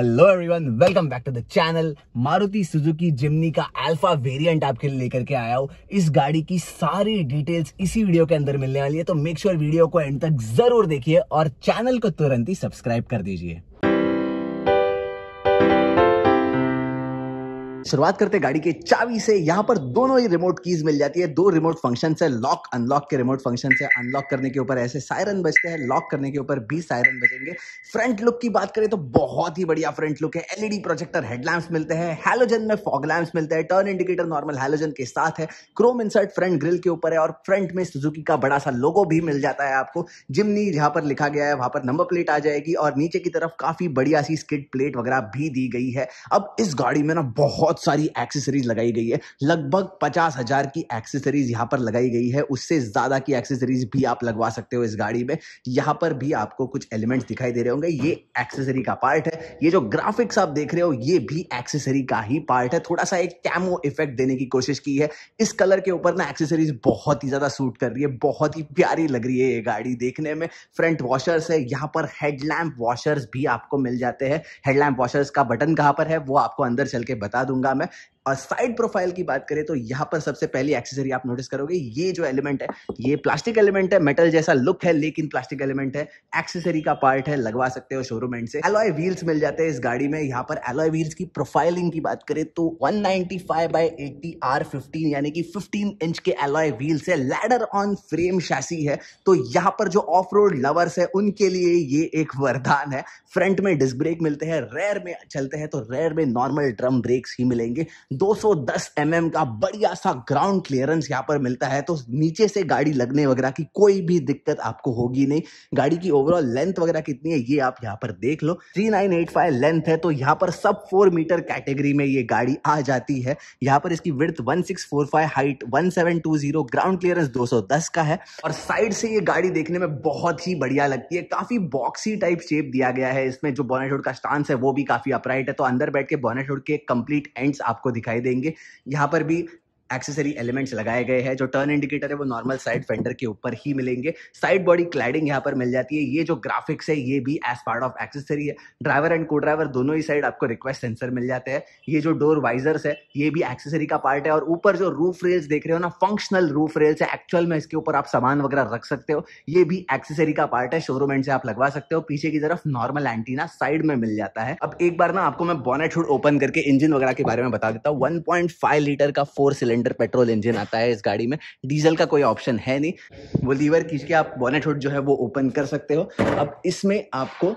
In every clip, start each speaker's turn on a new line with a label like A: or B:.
A: hello everyone welcome back to the channel Maruti Suzuki Jimny का alpha variant आपके लिए लेकर के आया हो इस गाड़ी की सारी डिटेल्स इसी वीडियो के अंदर मिलने वाली है तो मेक श्योर sure वीडियो को एंड तक जरूर देखिए और चैनल को तुरंत ही सब्सक्राइब कर दीजिए शुरुआत करते गाड़ी के चाबी से यहाँ पर दोनों ही रिमोट कीज मिल जाती है दो रिमोट फंक्शन है लॉक अनलॉक के रिमोट फंक्शन है अनलॉक करने के ऊपर ऐसे सायरन बजते हैं लॉक करने के ऊपर भी सायरन बजेंगे फ्रंट लुक की बात करें तो बहुत ही बढ़िया फ्रंट लुक है एलईडी प्रोजेक्टर हेडलैम्प मिलते हैं हेलोजन में फॉग लैम्प मिलते हैं टर्न इंडिकेटर नॉर्मल हेलोजन के साथ है क्रोम इंसर्ट फ्रंट ग्रिल के ऊपर है और फ्रंट में सुजुकी का बड़ा सा लोगो भी मिल जाता है आपको जिमनी जहां पर लिखा गया है वहां पर नंबर प्लेट आ जाएगी और नीचे की तरफ काफी बढ़िया सी स्किट प्लेट वगैरह भी दी गई है अब इस गाड़ी में ना बहुत बहुत सारी एक्सेसरीज लगाई गई है लगभग पचास हजार की एक्सेसरीज यहाँ पर लगाई गई है उससे ज्यादा की एक्सेसरीज भी आप लगवा सकते हो इस गाड़ी में यहाँ पर भी आपको कुछ एलिमेंट्स दिखाई दे रहे होंगे ये एक्सेसरी का पार्ट है ये जो ग्राफिक्स आप देख रहे हो ये भी एक्सेसरी का ही पार्ट है थोड़ा सा एक कैमो इफेक्ट देने की कोशिश की है इस कलर के ऊपर ना एक्सेसरीज बहुत ही ज्यादा सूट कर रही है बहुत ही प्यारी लग रही है ये गाड़ी देखने में फ्रंट वॉशर्स है यहाँ पर हेडलैम्प वॉशर्स भी आपको मिल जाते हैं हेडलैम्प वॉशर्स का बटन कहाँ पर है वो आपको अंदर चल के बता दूंगा गंगा में और साइड प्रोफाइल की बात करें तो यहाँ पर सबसे पहली एक्सेसरी आप नोटिस करोगे ये जो एलिमेंट है ये प्लास्टिक एलिमेंट है मेटल जैसा लुक है लेकिन प्लास्टिक एलिमेंट है एक्सेसरी का पार्ट है लगवा सकते हो शोरूम एंड से एलॉय व्हील्स मिल जाते हैं इस गाड़ी में यहाँ पर एलॉय व्हील्स की प्रोफाइलिंग की बात करें तो 195 ninety five by eighty R fifteen यानी कि 15 इंच के एलॉय व्हील्स है लैडर ऑन फ्रेम शासी है तो यहाँ पर जो ऑफ रोड लवर्स है उनके लिए ये एक वरदान है फ्रंट में डिस्क ब्रेक मिलते हैं रेयर में चलते हैं तो रेयर में नॉर्मल ड्रम ब्रेक्स ही मिलेंगे 210 एम mm का बढ़िया सा ग्राउंड क्लियरेंस यहाँ पर मिलता है तो नीचे से गाड़ी लगने वगैरह की कोई भी दिक्कत आपको होगी नहीं गाड़ी की ओवरऑल लेंथ वगैरह कितनी है ये आप यहाँ पर देख लो 3985 लेंथ है तो यहाँ पर सब फोर मीटर कैटेगरी में ये गाड़ी आ जाती है यहाँ पर इसकी width five height zero ground clearance दस का है और साइड से ये गाड़ी देखने में बहुत ही बढ़िया लगती है काफी बॉक्सी टाइप शेप दिया गया है इसमें जो बॉनेट का स्टांस है वो भी काफी अपराइट है तो अंदर बैठ के बॉनेट के कंप्लीट एंड्स आपको दिखाई देंगे यहाँ पर भी एक्सेसरी एलिमेंट्स लगाए गए हैं जो टर्न इंडिकेटर है वो नॉर्मल साइड फेंडर के ऊपर ही मिलेंगे साइड बॉडी क्लाइडिंग यहाँ पर मिल जाती है ये जो ग्राफिक्स है ये भी एज पार्ट ऑफ एक्सेसरी है ड्राइवर एंड को ड्राइवर दोनों ही साइड आपको रिक्वेस्ट सेंसर मिल जाते हैं ये जो डोर वाइजर्स है ये भी एक्सेसरी का पार्ट है और ऊपर जो रूफ रेल्स देख रहे हो ना फंक्शनल रूफ रेल्स है एक्चुअल में इसके ऊपर आप सामान वगैरह रख सकते हो ये भी एक्सेसरी का पार्ट है शोरूम एंड से आप लगवा सकते हो पीछे की तरफ नॉर्मल एंटीना साइड में मिल जाता है अब एक बार ना आपको मैं बॉनेट हुड ओपन करके इंजन वगैरह के बारे में बता देता हूँ वन लीटर का four cylinder cylinder petrol engine आता है इस गाड़ी में डीजल का कोई ऑप्शन है नहीं वो लीवर खींच के आप बॉनेट हुड जो है वो ओपन कर सकते हो अब इसमें आपको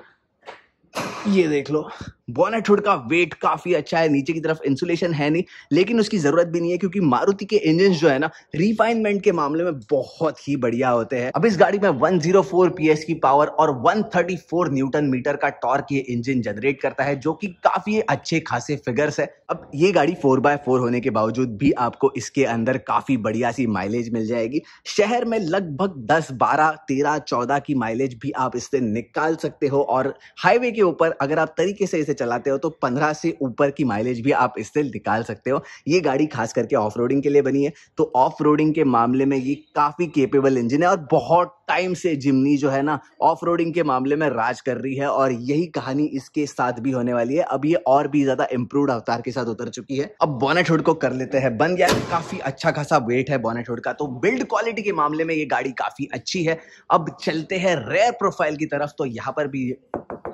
A: ये देख लो बोनेट हुड का वेट काफी अच्छा है नीचे की तरफ इंसुलेशन है नहीं लेकिन उसकी जरूरत भी नहीं है क्योंकि मारुति के इंजन जो है ना रिफाइनमेंट के मामले में बहुत ही बढ़िया होते हैं अब इस गाड़ी में 104 पीएस की पावर और 134 न्यूटन मीटर का टॉर्क ये इंजन जनरेट करता है जो कि काफी अच्छे खासे फिगर्स है अब ये गाड़ी फोर बाय फोर होने के बावजूद भी आपको इसके अंदर काफी बढ़िया सी माइलेज मिल जाएगी शहर में लगभग दस बारह तेरह चौदह की माइलेज भी आप इससे निकाल सकते हो और हाईवे के ऊपर अगर आप तरीके से इसे से चलाते हो तो पंद्रह से ऊपर की माइलेज भी आप इससे निकाल सकते हो ये गाड़ी खास करके ऑफ के लिए बनी है तो ऑफ के मामले में ये काफ़ी केपेबल इंजन है और बहुत टाइम से जिमनी जो है ना ऑफ के मामले में राज कर रही है और यही कहानी इसके साथ भी होने वाली है अब ये और भी ज्यादा इंप्रूव अवतार के साथ उतर चुकी है अब बॉनेट हुड को कर लेते हैं बन गया काफी अच्छा खासा वेट है बॉनेट हुड का तो बिल्ड क्वालिटी के मामले में ये गाड़ी काफी अच्छी है अब चलते हैं रेयर प्रोफाइल की तरफ तो यहाँ पर भी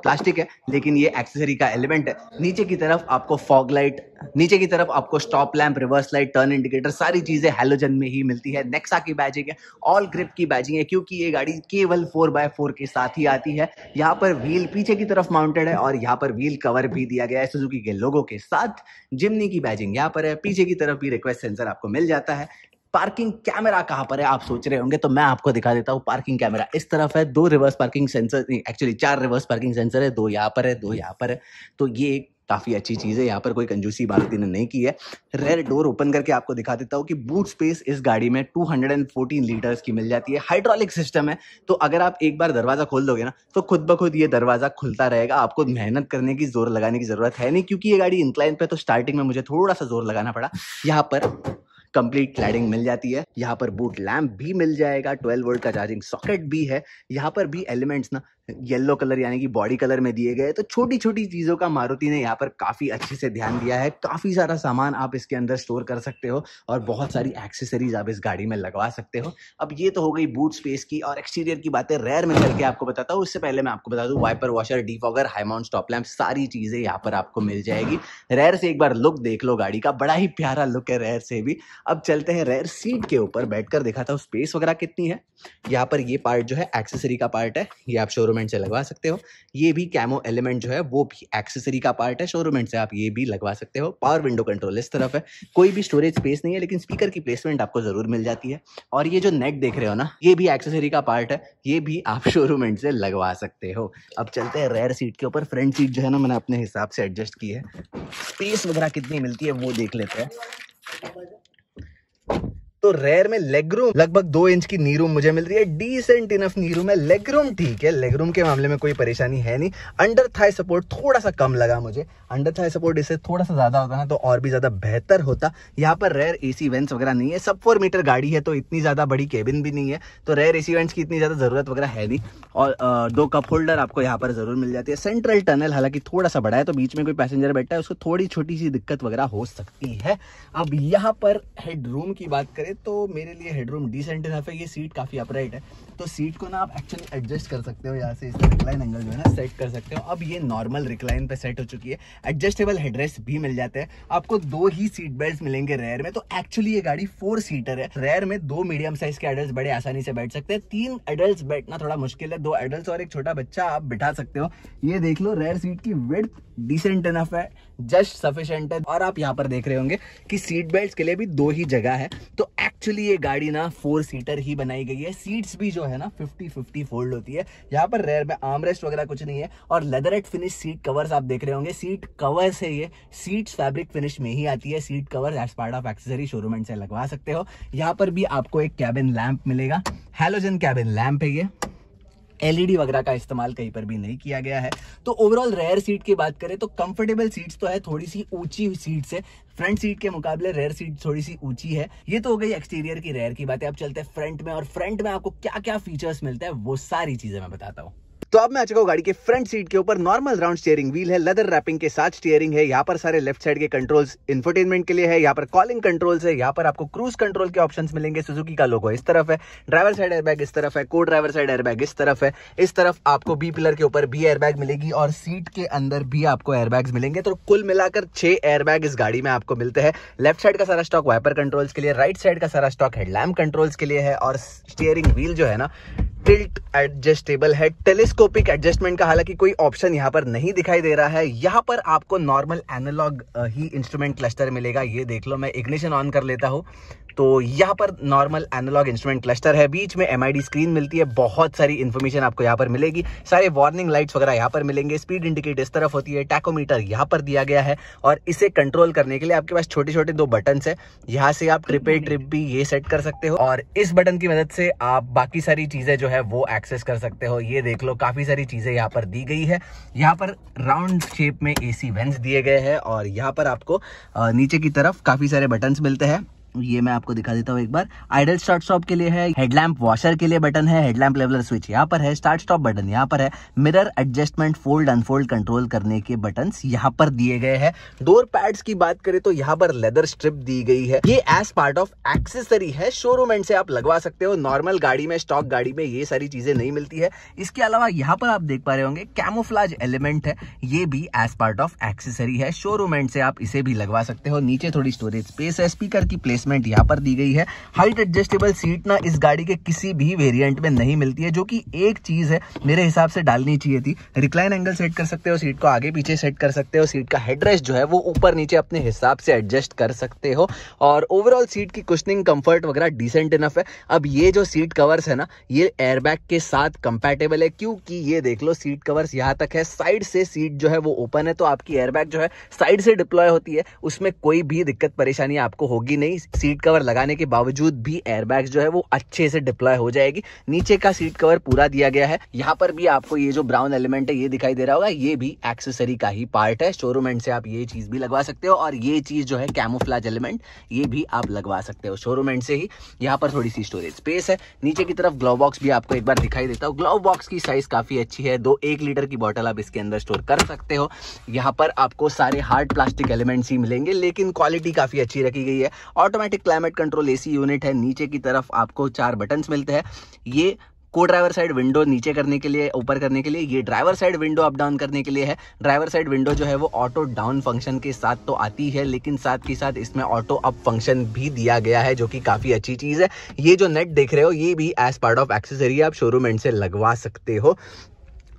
A: प्लास्टिक है लेकिन ये एक्सेसरी का एलिमेंट है नीचे की तरफ आपको फॉग लाइट नीचे की तरफ आपको stop lamp reverse light turn indicator सारी चीजें हेलोजन में ही मिलती है नेक्सा की बैजिंग है ऑल ग्रिप की बैजिंग है क्योंकि ये गाड़ी केवल फोर बाय फोर के साथ ही आती है यहाँ पर व्हील पीछे की तरफ माउंटेड है और यहाँ पर व्हील कवर भी दिया गया है सुजुकी के लोगों के साथ जिमनी की बैजिंग यहाँ पर है पीछे की तरफ भी रिक्वेस्ट सेंसर आपको मिल जाता है पार्किंग कैमरा कहाँ पर है आप सोच रहे होंगे तो मैं आपको दिखा देता हूँ पार्किंग कैमरा इस तरफ है दो रिवर्स पार्किंग सेंसर एक्चुअली चार रिवर्स पार्किंग सेंसर है दो यहाँ पर है दो यहाँ पर है तो ये काफ़ी अच्छी चीज़ है यहाँ पर कोई कंजूसी बात इन्होंने नहीं की है रेयर डोर ओपन करके आपको दिखा देता हूँ कि बूट स्पेस इस गाड़ी में 214 लीटर्स की मिल जाती है हाइड्रोलिक सिस्टम है तो अगर आप एक बार दरवाज़ा खोल दोगे ना तो खुद ब खुद ये दरवाज़ा खुलता रहेगा आपको मेहनत करने की जोर लगाने की ज़रूरत है नहीं क्योंकि ये गाड़ी इंक्लाइन पर तो स्टार्टिंग में मुझे थोड़ा सा जोर लगाना पड़ा यहाँ पर कंप्लीट क्लैडिंग मिल जाती है यहाँ पर बूट लैम्प भी मिल जाएगा 12 वोल्ट का चार्जिंग सॉकेट भी है यहाँ पर भी एलिमेंट्स ना येलो कलर यानी कि बॉडी कलर में दिए गए तो छोटी छोटी चीज़ों का मारुति ने यहाँ पर काफ़ी अच्छे से ध्यान दिया है काफ़ी सारा सामान आप इसके अंदर स्टोर कर सकते हो और बहुत सारी एक्सेसरीज आप इस गाड़ी में लगवा सकते हो अब ये तो हो गई बूट स्पेस की और एक्सटीरियर की बातें रेयर में करके आपको बताता हूँ उससे पहले मैं आपको बता दू wiper washer defogger high mount stop lamp सारी चीज़ें यहाँ पर आपको मिल जाएगी रेयर से एक बार लुक देख लो गाड़ी का बड़ा ही प्यारा लुक है रेयर से भी अब चलते हैं रेयर सीट के ऊपर बैठकर दिखाता हूँ स्पेस वगैरह कितनी है यहाँ पर ये पार्ट जो है एक्सेसरी का पार्ट है ये आप शोरूम शोरूमेंट से लगवा सकते हो ये भी कैमो एलिमेंट जो है वो भी एक्सेसरी का पार्ट है शोरूमेंट से आप ये भी लगवा सकते हो पावर विंडो कंट्रोल इस तरफ है कोई भी स्टोरेज स्पेस नहीं है लेकिन स्पीकर की प्लेसमेंट आपको ज़रूर मिल जाती है और ये जो नेक देख रहे हो ना ये भी एक्सेसरी का पार्ट है ये भी आप शोरूमेंट से लगवा सकते हो अब चलते हैं रेयर सीट के ऊपर फ्रंट सीट जो है ना मैंने अपने हिसाब से एडजस्ट की है स्पेस वगैरह कितनी मिलती है वो देख लेते हैं तो रेयर में लेग रूम लगभग दो इंच की नी रूम मुझे मिल रही है डिसेंट इनफ नी रूम है लेग रूम ठीक है लेग रूम के मामले में कोई परेशानी है नहीं अंडर थाई सपोर्ट थोड़ा सा कम लगा मुझे अंडर थाई सपोर्ट इससे थोड़ा सा ज्यादा होता ना तो और भी ज्यादा बेहतर होता यहाँ पर रेयर एसी वेंट्स वगैरह नहीं है सब फोर मीटर गाड़ी है तो इतनी ज्यादा बड़ी केबिन भी नहीं है तो रेयर एसी वेंट्स की इतनी ज्यादा जरूरत वगैरह है नहीं और दो कप होल्डर आपको यहाँ पर जरूर मिल जाती है सेंट्रल टनल हालांकि थोड़ा सा बड़ा है तो बीच में कोई पैसेंजर बैठा है उसको थोड़ी छोटी सी दिक्कत वगैरह हो सकती है अब यहाँ पर हेडरूम की बात करें तो मेरे लिए हेडरूम डिसेंट इनफ है ये सीट काफ़ी अपराइट है तो सीट को ना आप एक्चुअली एडजस्ट कर सकते हो यहाँ से इसका रिक्लाइन एंगल जो है ना सेट कर सकते हो अब ये नॉर्मल रिक्लाइन पे सेट हो चुकी है एडजस्टेबल हेडरेस भी मिल जाते हैं आपको दो ही सीट बेल्ट मिलेंगे रेयर में तो एक्चुअली ये गाड़ी फोर सीटर है रेयर में दो मीडियम साइज के एडल्ट बड़े आसानी से बैठ सकते हैं तीन एडल्ट बैठना थोड़ा मुश्किल है दो एडल्ट और एक छोटा बच्चा आप बिठा सकते हो ये देख लो रेयर सीट की विड्थ डिसेंट इनफ है जस्ट सफिशेंट है और आप यहाँ पर देख रहे होंगे कि सीट बेल्ट के लिए भी दो ही जगह है तो एक्चुअली ये गाड़ी ना फोर सीटर ही बनाई गई है सीट्स भी जो है ना फिफ्टी फिफ्टी फोल्ड होती है यहाँ पर रेयर में आर्मरेस्ट वगैरह कुछ नहीं है और लेदरेट फिनिश सीट कवर्स आप देख रहे होंगे सीट कवर्स है ये सीट्स फैब्रिक फिनिश में ही आती है seat cover as part of accessory showroom से लगवा सकते हो यहाँ पर भी आपको एक कैबिन लैम्प मिलेगा हेलोजन कैबिन लैम्प है ये एलईडी वगैरह का इस्तेमाल कहीं पर भी नहीं किया गया है तो ओवरऑल रेयर सीट की बात करें तो कंफर्टेबल सीट्स तो है थोड़ी सी ऊंची सीट से फ्रंट सीट के मुकाबले रेयर सीट थोड़ी सी ऊंची है ये तो हो गई एक्सटीरियर की रेयर की बातें अब चलते हैं फ्रंट में और फ्रंट में आपको क्या क्या फीचर्स मिलते हैं वो सारी चीजें मैं बताता हूँ तो अब मैं आ चुका हूँ गाड़ी के फ्रंट सीट के ऊपर नॉर्मल राउंड स्टेयरिंग व्हील है लेदर रैपिंग के साथ स्टेयरिंग है यहाँ पर सारे लेफ्ट साइड के कंट्रोल्स इन्फोटेनमेंट के लिए है यहाँ पर कॉलिंग कंट्रोल्स है यहाँ पर आपको क्रूज कंट्रोल के ऑप्शन मिलेंगे सुजुकी का लोगो इस तरफ है ड्राइवर साइड एयरबैग इस तरफ है को ड्राइवर साइड एयरबैग इस तरफ है इस तरफ आपको बी पिलर के ऊपर बी एयरबैग मिलेगी और सीट के अंदर भी आपको एयरबैग्स मिलेंगे तो कुल मिलाकर छह एयरबैग इस गाड़ी में आपको मिलते हैं लेफ्ट साइड का सारा स्टॉक वाइपर कंट्रोल्स के लिए राइट साइड का सारा स्टॉक हेडलैम्प कंट्रोल्स के लिए है और स्टीयरिंग व्हील जो है ना टिल्ट एडजस्टेबल है टेलीस्कोपिक एडजस्टमेंट का हालांकि कोई ऑप्शन यहाँ पर नहीं दिखाई दे रहा है यहाँ पर आपको नॉर्मल एनालॉग ही इंस्ट्रूमेंट क्लस्टर मिलेगा ये देख लो मैं इग्निशन ऑन कर लेता हूँ तो यहाँ पर नॉर्मल एनालॉग इंस्ट्रूमेंट क्लस्टर है बीच में एम स्क्रीन मिलती है बहुत सारी इन्फॉर्मेशन आपको यहाँ पर मिलेगी सारे वार्निंग लाइट्स वगैरह यहाँ पर मिलेंगे स्पीड इंडिकेट इस तरफ होती है टैकोमीटर यहाँ पर दिया गया है और इसे कंट्रोल करने के लिए आपके पास छोटे छोटे दो बटन है यहाँ से आप ट्रिपे ट्रिप भी ये सेट कर सकते हो और इस बटन की मदद से आप बाकी सारी चीजें जो है वो एक्सेस कर सकते हो ये देख लो काफी सारी चीजें यहाँ पर दी गई है यहाँ पर राउंड शेप में एसी वेंस दिए गए हैं और यहाँ पर आपको नीचे की तरफ काफी सारे बटन्स मिलते हैं ये मैं आपको दिखा देता हूँ एक बार आइडल स्टार्ट स्टॉप के लिए है हेडलैम्प वॉशर के लिए बटन है हेडलैम्प लेवलर स्विच यहाँ पर है स्टार्ट स्टॉप बटन यहाँ पर है mirror adjustment fold unfold control करने के बटन यहाँ पर दिए गए हैं डोर पैड्स की बात करें तो यहाँ पर लेदर स्ट्रिप दी गई है ये एज पार्ट ऑफ एक्सेसरी है शोरूम एंड से आप लगवा सकते हो नॉर्मल गाड़ी में स्टॉक गाड़ी में ये सारी चीजें नहीं मिलती है इसके अलावा यहाँ पर आप देख पा रहे होंगे कैमोफ्लाज एलिमेंट है ये भी एज पार्ट ऑफ एक्सेसरी है शोरूम एंड से आप इसे भी लगवा सकते हो नीचे थोड़ी स्टोरेज स्पेस है स्पीकर की प्लेस प्लेसमेंट यहाँ पर दी गई है हाइट एडजस्टेबल सीट ना इस गाड़ी के किसी भी वेरियंट में नहीं मिलती है जो कि एक चीज़ है मेरे हिसाब से डालनी चाहिए थी रिक्लाइन एंगल सेट कर सकते हो सीट को आगे पीछे सेट कर सकते हो सीट का हेडरेस्ट जो है वो ऊपर नीचे अपने हिसाब से एडजस्ट कर सकते हो और ओवरऑल सीट की कुशनिंग कंफर्ट वगैरह डिसेंट इनफ है अब ये जो सीट कवर्स है ना ये एयरबैग के साथ कंपेटेबल है क्योंकि ये देख लो सीट कवर्स यहाँ तक है साइड से सीट जो है वो ओपन है तो आपकी एयरबैग जो है साइड से डिप्लॉय होती है उसमें कोई भी दिक्कत परेशानी आपको होगी नहीं सीट कवर लगाने के बावजूद भी एयरबैग जो है वो अच्छे से डिप्लॉय हो जाएगी नीचे का सीट कवर पूरा दिया गया है यहाँ पर भी आपको ये जो ब्राउन एलिमेंट है ये दिखाई दे रहा होगा ये भी एक्सेसरी का ही पार्ट है शोरूम एंड से आप ये चीज भी लगवा सकते हो और ये चीज जो है कैमोफ्लाज एलिमेंट ये भी आप लगवा सकते हो शोरूम एंड से ही यहाँ पर थोड़ी सी स्टोरेज स्पेस है नीचे की तरफ ग्लोव बॉक्स भी आपको एक बार दिखाई देता हूँ ग्लोव बॉक्स की साइज काफी अच्छी है दो एक लीटर की बॉटल आप इसके अंदर स्टोर कर सकते हो यहाँ पर आपको सारे हार्ड प्लास्टिक एलिमेंट्स ही मिलेंगे लेकिन क्वालिटी काफी अच्छी रखी गई है auto automatic climate control AC unit है नीचे की तरफ आपको चार बटन्स मिलते हैं ये को ड्राइवर साइड विंडो नीचे करने के लिए ऊपर करने के लिए ये driver side window up down करने के लिए है ड्राइवर साइड विंडो जो है वो ऑटो डाउन फंक्शन के साथ तो आती है लेकिन साथ ही साथ इसमें ऑटो अप फंक्शन भी दिया गया है जो कि काफ़ी अच्छी चीज़ है ये जो नेट देख रहे हो ये भी एज पार्ट ऑफ एक्सेसरी आप शोरूम एंड से लगवा सकते हो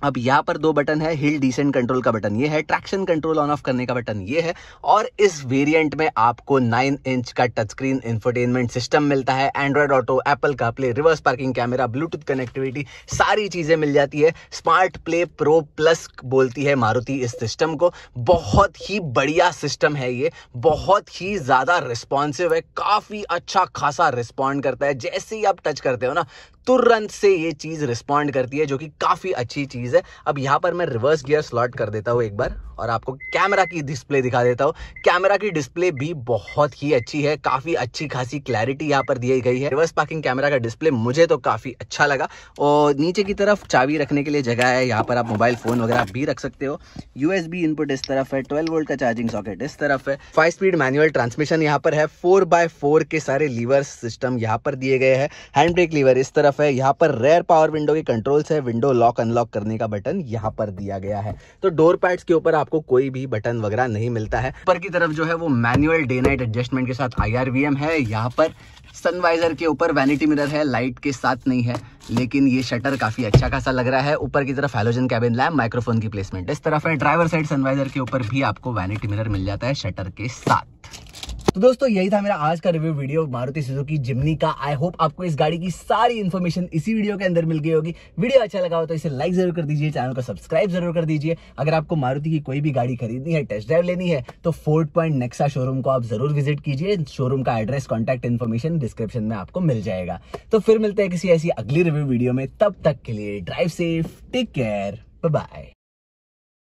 A: अब यहाँ पर दो बटन है हिल डिसेंट कंट्रोल का बटन ये है ट्रैक्शन कंट्रोल ऑन ऑफ करने का बटन ये है और इस वेरिएंट में आपको 9 इंच का टच स्क्रीन इंफोटेनमेंट सिस्टम मिलता है एंड्रॉयड ऑटो एप्पल का play reverse parking camera Bluetooth connectivity सारी चीज़ें मिल जाती है स्मार्ट प्ले प्रो प्लस बोलती है मारुति इस सिस्टम को बहुत ही बढ़िया सिस्टम है ये बहुत ही ज़्यादा रिस्पॉन्सिव है काफ़ी अच्छा खासा रिस्पॉन्ड करता है जैसे ही आप टच करते हो ना तुरंत से ये चीज़ रिस्पॉन्ड करती है जो कि काफ़ी अच्छी चीज़ है अब यहां पर मैं रिवर्स गियर स्लॉट कर देता हूं एक बार और आपको कैमरा की डिस्प्ले दिखा देता हूँ कैमरा की डिस्प्ले भी बहुत ही अच्छी है काफ़ी अच्छी खासी क्लैरिटी यहाँ पर दी गई है रिवर्स पार्किंग कैमरा का डिस्प्ले मुझे तो काफ़ी अच्छा लगा और नीचे की तरफ चाबी रखने के लिए जगह है यहाँ पर आप मोबाइल फ़ोन वगैरह भी रख सकते हो यू इनपुट इस तरफ है ट्वेल्व वोल्ट का चार्जिंग सॉकेट इस तरफ है फाइव स्पीड मैनुअल ट्रांसमिशन यहाँ पर है फोर बाय फोर के सारे लीवर सिस्टम यहाँ पर दिए गए हैं हैंड ब्रेक लीवर इस तरफ है यहाँ पर रेयर पावर विंडो के कंट्रोल्स है विंडो लॉक अनलॉक करने का बटन यहाँ पर दिया गया है तो डोर पैड्स के ऊपर आप आपको कोई भी बटन वगैरह नहीं मिलता है ऊपर की तरफ जो है वो मैनुअल डे नाइट एडजस्टमेंट के साथ आई है यहाँ पर सनवाइजर के ऊपर वैनिटी मिरर है लाइट के साथ नहीं है लेकिन ये शटर काफी अच्छा खासा लग रहा है ऊपर की तरफ हेलोजन कैबिन लैम्प माइक्रोफोन की प्लेसमेंट इस तरफ है ड्राइवर साइड सनवाइजर के ऊपर भी आपको वैनिटी मिरर मिल जाता है शटर के साथ तो दोस्तों यही था मेरा आज का review video Maruti Suzuki Jimny का आई होप आपको इस गाड़ी की सारी इन्फॉर्मेशन इसी वीडियो के अंदर मिल गई होगी वीडियो अच्छा लगा हो तो इसे लाइक जरूर कर दीजिए चैनल को सब्सक्राइब जरूर कर दीजिए अगर आपको मारुति की कोई भी गाड़ी खरीदनी है टेस्ट ड्राइव लेनी है तो फोर्ट पॉइंट नेक्सा शोरूम को आप जरूर विजिट कीजिए शोरूम का एड्रेस कॉन्टैक्ट इन्फॉर्मेशन डिस्क्रिप्शन में आपको मिल जाएगा तो फिर मिलते हैं किसी ऐसी अगली रिव्यू वीडियो में तब तक के लिए drive safe take care bye